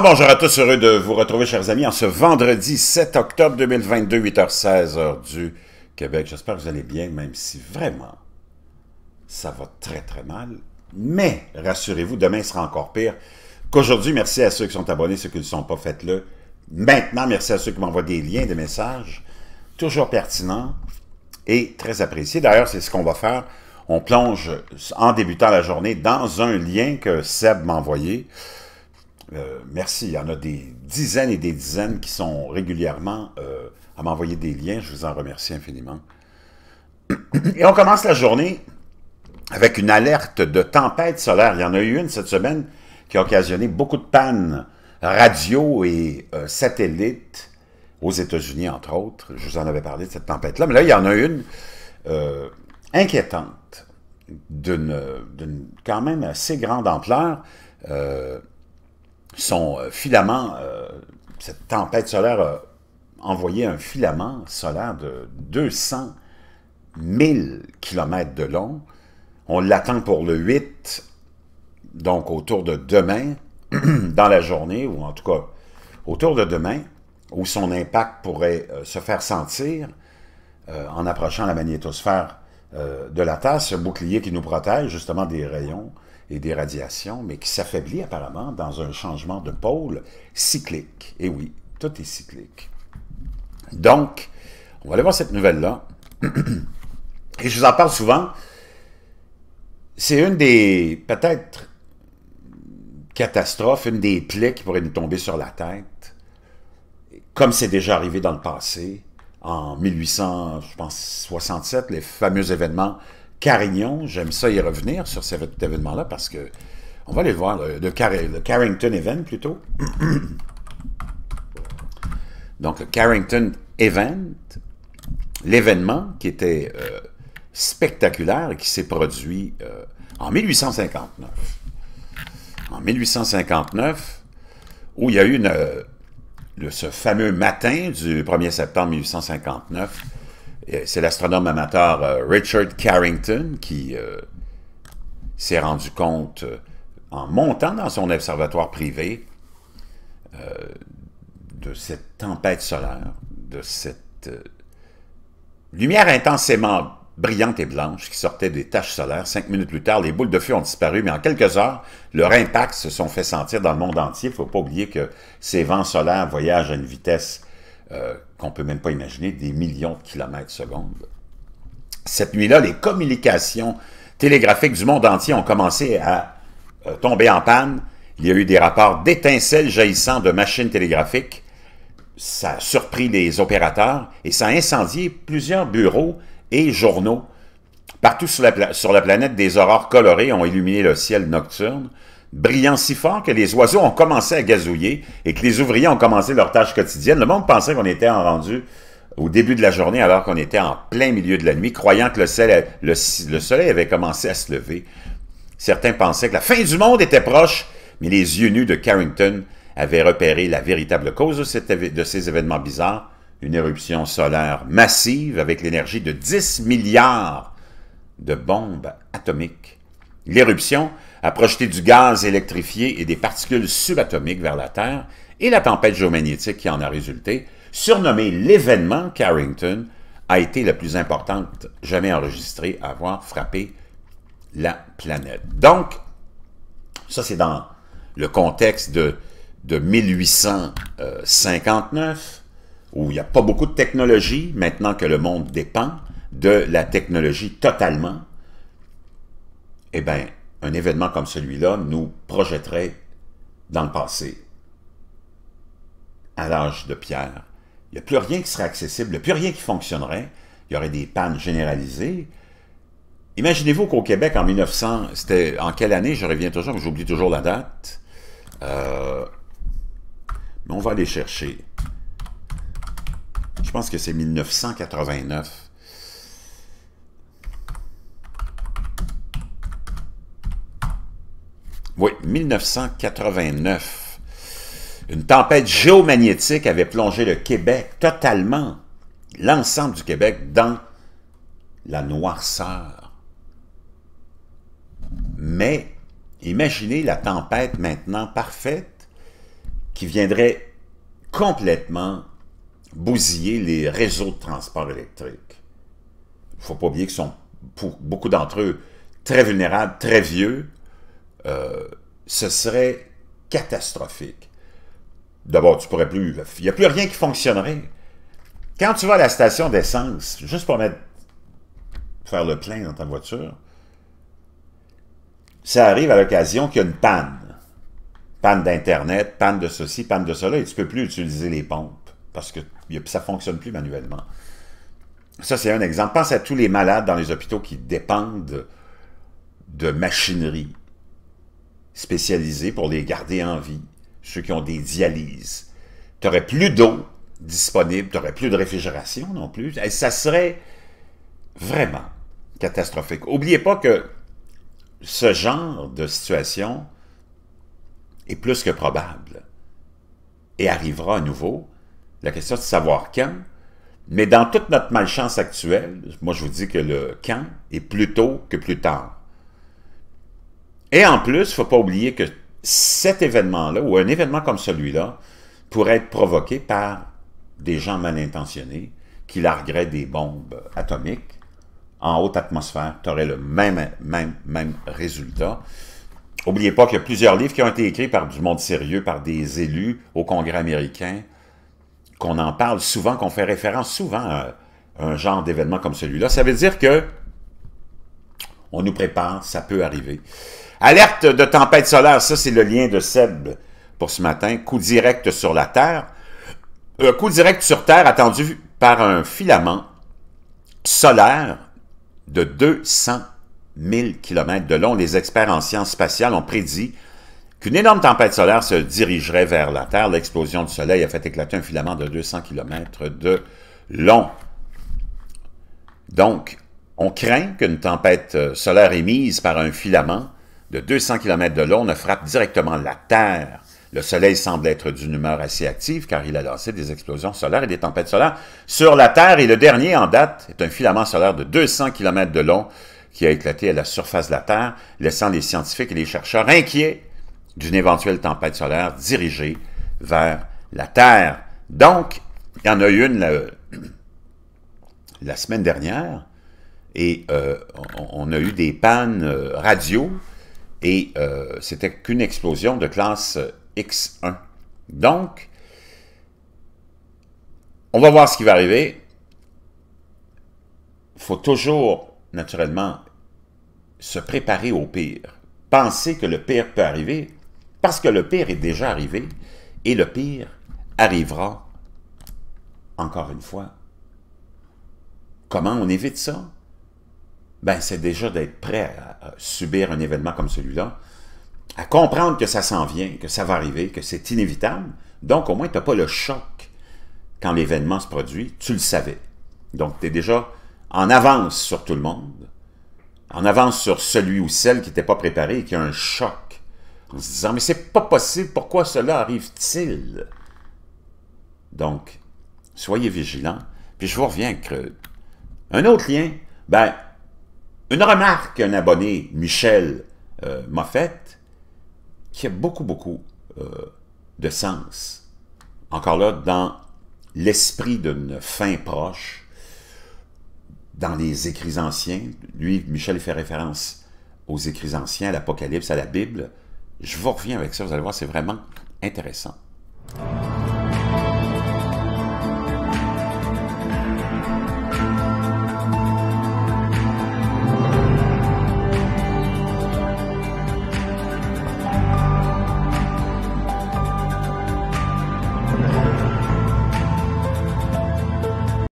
bonjour à tous, heureux de vous retrouver chers amis en ce vendredi 7 octobre 2022, 8h16 heure du Québec. J'espère que vous allez bien, même si vraiment ça va très très mal. Mais rassurez-vous, demain sera encore pire qu'aujourd'hui. Merci à ceux qui sont abonnés, ceux qui ne sont pas, faites-le maintenant. Merci à ceux qui m'envoient des liens, des messages, toujours pertinents et très appréciés. D'ailleurs, c'est ce qu'on va faire. On plonge en débutant la journée dans un lien que Seb m'a envoyé. Euh, merci. Il y en a des dizaines et des dizaines qui sont régulièrement euh, à m'envoyer des liens. Je vous en remercie infiniment. Et on commence la journée avec une alerte de tempête solaire. Il y en a eu une cette semaine qui a occasionné beaucoup de pannes radio et euh, satellites aux États-Unis, entre autres. Je vous en avais parlé de cette tempête-là. Mais là, il y en a une inquiétante, d'une quand même assez grande ampleur son euh, filament, euh, cette tempête solaire a envoyé un filament solaire de 200 000 km de long. On l'attend pour le 8, donc autour de demain, dans la journée, ou en tout cas autour de demain, où son impact pourrait euh, se faire sentir en approchant la magnétosphère de la Terre, ce bouclier qui nous protège justement des rayons et des radiations, mais qui s'affaiblit apparemment dans un changement de pôle cyclique. Et oui, tout est cyclique. Donc, on va aller voir cette nouvelle-là. Et je vous en parle souvent. C'est une des, peut-être, catastrophes, une des plaies qui pourrait nous tomber sur la tête, comme c'est déjà arrivé dans le passé, en 1867, les fameux événements Carignan. J'aime ça y revenir sur cet événement-là parce que on va aller voir le, Carrington Event plutôt. Donc, le Carrington Event, l'événement qui était euh, spectaculaire et qui s'est produit euh, en 1859. En 1859, où il y a eu euh, ce fameux matin du 1er septembre 1859, euh, c'est l'astronome amateur euh, Richard Carrington qui euh, s'est rendu compte en montant dans son observatoire privé de cette tempête solaire, de cette lumière intensément brillante et blanche qui sortait des taches solaires. Cinq minutes plus tard, les boules de feu ont disparu, mais en quelques heures, leur impact se sont fait sentir dans le monde entier. Il ne faut pas oublier que ces vents solaires voyagent à une vitesse qu'on peut même pas imaginer, des millions de kilomètres secondes. Cette nuit-là, les communications télégraphiques du monde entier ont commencé à euh, tomber en panne. Il y a eu des rapports d'étincelles jaillissant de machines télégraphiques. Ça a surpris les opérateurs et ça a incendié plusieurs bureaux et journaux. Partout sur la planète, des aurores colorées ont illuminé le ciel nocturne brillant si fort que les oiseaux ont commencé à gazouiller et que les ouvriers ont commencé leur tâche quotidienne. Le monde pensait qu'on était en rendu au début de la journée alors qu'on était en plein milieu de la nuit, croyant que le soleil, le, soleil avait commencé à se lever. Certains pensaient que la fin du monde était proche, mais les yeux nus de Carrington avaient repéré la véritable cause de, de ces événements bizarres, une éruption solaire massive avec l'énergie de 10 milliards de bombes atomiques. L'éruption a projeter du gaz électrifié et des particules subatomiques vers la Terre, et la tempête géomagnétique qui en a résulté, surnommée l'événement Carrington, a été la plus importante jamais enregistrée à avoir frappé la planète. Donc, ça c'est dans le contexte de, de 1859, où il n'y a pas beaucoup de technologie, maintenant que le monde dépend de la technologie totalement, eh bien, un événement comme celui-là nous projetterait dans le passé, à l'âge de Pierre. Il n'y a plus rien qui serait accessible, il n'y a plus rien qui fonctionnerait, il y aurait des pannes généralisées. Imaginez-vous qu'au Québec, en 1900, c'était en quelle année, je reviens toujours, j'oublie toujours la date, euh, mais on va aller chercher. Je pense que c'est 1989. Oui, 1989. Une tempête géomagnétique avait plongé le Québec totalement, l'ensemble du Québec, dans la noirceur. Mais imaginez la tempête maintenant parfaite qui viendrait complètement bousiller les réseaux de transport électrique. Il ne faut pas oublier qu'ils sont, pour beaucoup d'entre eux, très vulnérables, très vieux, euh, ce serait catastrophique. D'abord, tu pourrais plus... Il n'y a plus rien qui fonctionnerait. Quand tu vas à la station d'essence, juste pour mettre, faire le plein dans ta voiture, ça arrive à l'occasion qu'il y a une panne. Panne d'Internet, panne de ceci, panne de cela, et tu ne peux plus utiliser les pompes parce que ça ne fonctionne plus manuellement. Ça, c'est un exemple. Pense à tous les malades dans les hôpitaux qui dépendent de machinerie spécialisés pour les garder en vie, ceux qui ont des dialyses. Tu n'aurais plus d'eau disponible, tu n'aurais plus de réfrigération non plus. Et ça serait vraiment catastrophique. Oubliez pas que ce genre de situation est plus que probable et arrivera à nouveau. La question de savoir quand. Mais dans toute notre malchance actuelle, moi je vous dis que le quand est plus tôt que plus tard. Et en plus, il faut pas oublier que cet événement-là, ou un événement comme celui-là, pourrait être provoqué par des gens mal intentionnés qui largueraient des bombes atomiques en haute atmosphère. Tu aurais le même, même, même résultat. Oubliez pas qu'il y a plusieurs livres qui ont été écrits par du monde sérieux, par des élus au Congrès américain, qu'on en parle souvent, qu'on fait référence souvent à un genre d'événement comme celui-là. Ça veut dire que on nous prépare, ça peut arriver. Alerte de tempête solaire, ça c'est le lien de Seb pour ce matin. Coup direct sur la Terre. Un euh, coup direct sur Terre attendu par un filament solaire de 200 000 km de long. Les experts en sciences spatiales ont prédit qu'une énorme tempête solaire se dirigerait vers la Terre. L'explosion du Soleil a fait éclater un filament de 200 km de long. Donc, on craint qu'une tempête euh, solaire émise par un filament de 200 km de long ne frappe directement la Terre. Le Soleil semble être d'une humeur assez active car il a lancé des explosions solaires et des tempêtes solaires sur la Terre et le dernier en date est un filament solaire de 200 km de long qui a éclaté à la surface de la Terre, laissant les scientifiques et les chercheurs inquiets d'une éventuelle tempête solaire dirigée vers la Terre. Donc, il y en a eu une euh, la, la semaine dernière et euh, on, a eu des pannes euh, radio et euh, c'était qu'une explosion de classe X1. Donc, on va voir ce qui va arriver. Il faut toujours, naturellement, se préparer au pire. Penser que le pire peut arriver, parce que le pire est déjà arrivé, et le pire arrivera, encore une fois. Comment on évite ça? ben c'est déjà d'être prêt à subir un événement comme celui-là, à comprendre que ça s'en vient, que ça va arriver, que c'est inévitable. Donc, au moins, tu n'as pas le choc quand l'événement se produit. Tu le savais. Donc, tu es déjà en avance sur tout le monde, en avance sur celui ou celle qui n'était pas préparé et qui a un choc, en se disant, mais c'est pas possible, pourquoi cela arrive-t-il? Donc, soyez vigilants. Puis je vous reviens avec un autre lien. Ben, une remarque qu'un abonné, Michel, euh, m'a faite, qui a beaucoup, beaucoup euh, de sens. Encore là, dans l'esprit d'une fin proche, dans les écrits anciens, lui, Michel fait référence aux écrits anciens, à l'Apocalypse, à la Bible. Je vous reviens avec ça, vous allez voir, c'est vraiment intéressant.